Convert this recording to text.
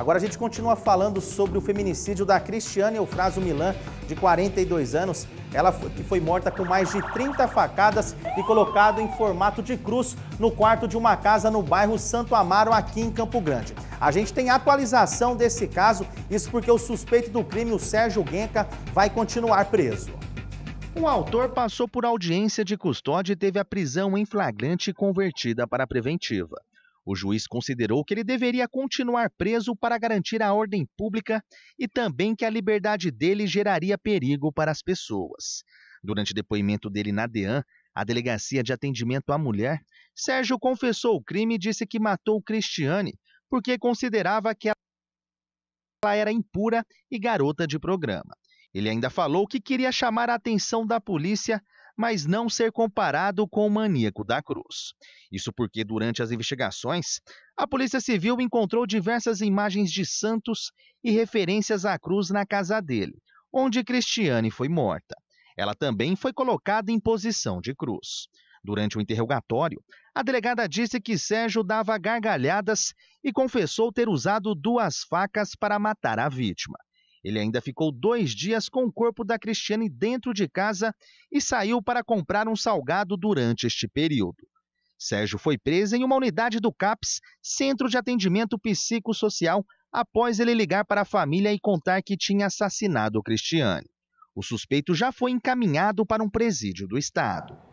Agora a gente continua falando sobre o feminicídio da Cristiane Eufrásio Milan, de 42 anos. Ela que foi morta com mais de 30 facadas e colocado em formato de cruz no quarto de uma casa no bairro Santo Amaro, aqui em Campo Grande. A gente tem atualização desse caso, isso porque o suspeito do crime, o Sérgio Guenca, vai continuar preso. O autor passou por audiência de custódia e teve a prisão em flagrante convertida para preventiva. O juiz considerou que ele deveria continuar preso para garantir a ordem pública e também que a liberdade dele geraria perigo para as pessoas. Durante o depoimento dele na DEAN, a Delegacia de Atendimento à Mulher, Sérgio confessou o crime e disse que matou Cristiane porque considerava que ela era impura e garota de programa. Ele ainda falou que queria chamar a atenção da polícia mas não ser comparado com o maníaco da cruz. Isso porque, durante as investigações, a Polícia Civil encontrou diversas imagens de santos e referências à cruz na casa dele, onde Cristiane foi morta. Ela também foi colocada em posição de cruz. Durante o interrogatório, a delegada disse que Sérgio dava gargalhadas e confessou ter usado duas facas para matar a vítima. Ele ainda ficou dois dias com o corpo da Cristiane dentro de casa e saiu para comprar um salgado durante este período. Sérgio foi preso em uma unidade do CAPS, Centro de Atendimento Psicossocial, após ele ligar para a família e contar que tinha assassinado Cristiane. O suspeito já foi encaminhado para um presídio do estado.